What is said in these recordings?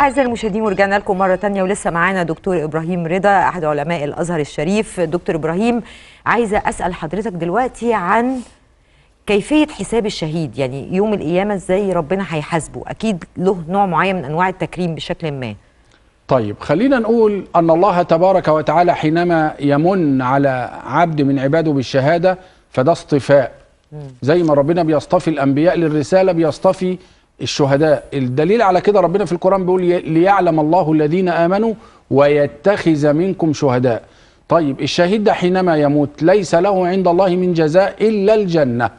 أعزائي المشاهدين ورجعنا لكم مرة تانية ولسه معانا دكتور إبراهيم رضا أحد علماء الأزهر الشريف دكتور إبراهيم عايزة أسأل حضرتك دلوقتي عن كيفية حساب الشهيد يعني يوم القيامة إزاي ربنا هيحاسبه أكيد له نوع معين من أنواع التكريم بشكل ما طيب خلينا نقول أن الله تبارك وتعالى حينما يمن على عبد من عباده بالشهادة فده اصطفاء زي ما ربنا بيصطفي الأنبياء للرسالة بيصطفي الشهداء الدليل على كده ربنا في القرآن بيقول ليعلم الله الذين آمنوا ويتخذ منكم شهداء طيب الشهيد ده حينما يموت ليس له عند الله من جزاء إلا الجنة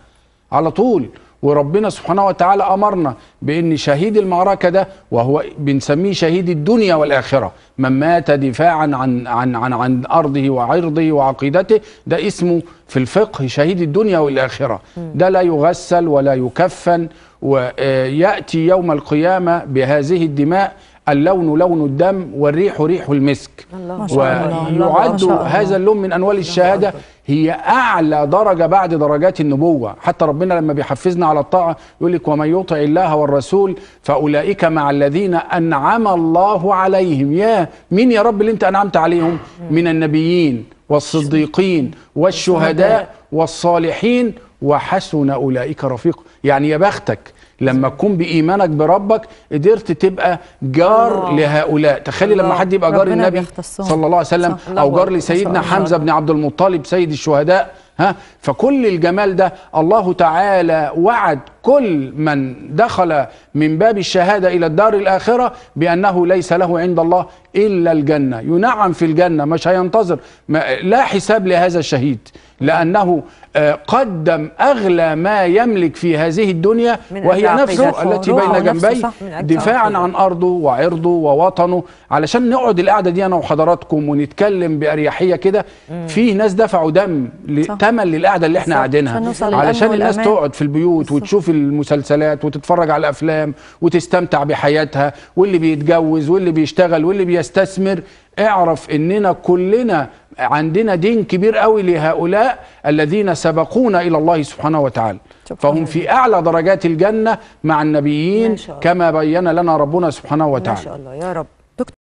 على طول وربنا سبحانه وتعالى أمرنا بأن شهيد المعركة ده وهو بنسميه شهيد الدنيا والآخرة من مات دفاعا عن, عن, عن, عن أرضه وعرضه وعقيدته ده اسمه في الفقه شهيد الدنيا والآخرة ده لا يغسل ولا يكفن ويأتي يوم القيامة بهذه الدماء اللون لون الدم والريح ريح المسك ويعد هذا اللون من أنوال الشهادة هي أعلى درجة بعد درجات النبوة حتى ربنا لما بيحفزنا على الطاعة يقول لك ومن يطع الله والرسول فأولئك مع الذين أنعم الله عليهم يا مين يا رب اللي أنت أنعمت عليهم من النبيين والصديقين والشهداء والصالحين وحسن أولئك رفيق يعني يا بختك لما تكون بإيمانك بربك قدرت تبقى جار الله. لهؤلاء تخلي الله. لما حد يبقى جار النبي صلى الله عليه وسلم أو جار لسيدنا حمزة بن عبد المطلب سيد الشهداء ها فكل الجمال ده الله تعالى وعد كل من دخل من باب الشهادة إلى الدار الآخرة بأنه ليس له عند الله إلا الجنة ينعم في الجنة مش هينتظر لا حساب لهذا الشهيد لأنه آه، قدم أغلى ما يملك في هذه الدنيا وهي نفسه التي بين جنبيه دفاعا عن أرضه وعرضه ووطنه علشان نقعد القعدة دي أنا وحضراتكم ونتكلم بأريحية كده في ناس دفعوا دم امل للقعده اللي احنا قاعدينها علشان الناس تقعد في البيوت وتشوف المسلسلات وتتفرج على الافلام وتستمتع بحياتها واللي بيتجوز واللي بيشتغل واللي بيستثمر اعرف اننا كلنا عندنا دين كبير قوي لهؤلاء الذين سبقونا إلى الله سبحانه وتعالى فهم في أعلى درجات الجنة مع النبيين كما بين لنا ربنا سبحانه وتعالى ما شاء الله يا رب